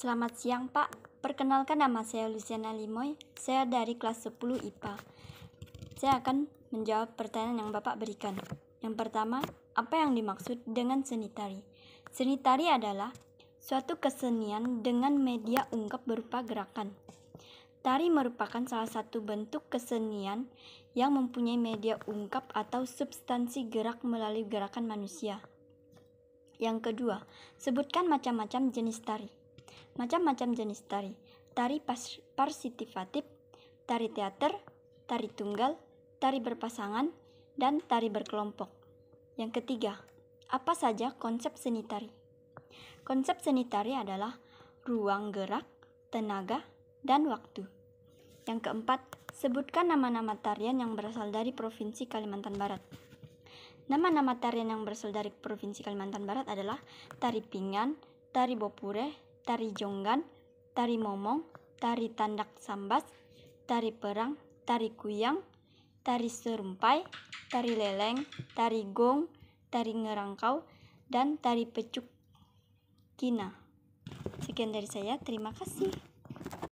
Selamat siang, Pak. Perkenalkan nama saya Luciana Limoy. Saya dari kelas 10 IPA. Saya akan menjawab pertanyaan yang Bapak berikan. Yang pertama, apa yang dimaksud dengan seni tari? Seni tari adalah suatu kesenian dengan media ungkap berupa gerakan. Tari merupakan salah satu bentuk kesenian yang mempunyai media ungkap atau substansi gerak melalui gerakan manusia. Yang kedua, sebutkan macam-macam jenis tari macam-macam jenis tari. Tari parsitivatif, tari teater, tari tunggal, tari berpasangan, dan tari berkelompok. Yang ketiga, apa saja konsep seni tari? Konsep seni tari adalah ruang gerak, tenaga, dan waktu. Yang keempat, sebutkan nama-nama tarian yang berasal dari Provinsi Kalimantan Barat. Nama-nama tarian yang berasal dari Provinsi Kalimantan Barat adalah Tari Pingan, Tari Bopure, tari jonggan, tari momong, tari tandak sambas, tari perang, tari kuyang, tari serumpai, tari leleng, tari gong, tari ngerangkau, dan tari pecuk kina. Sekian dari saya, terima kasih.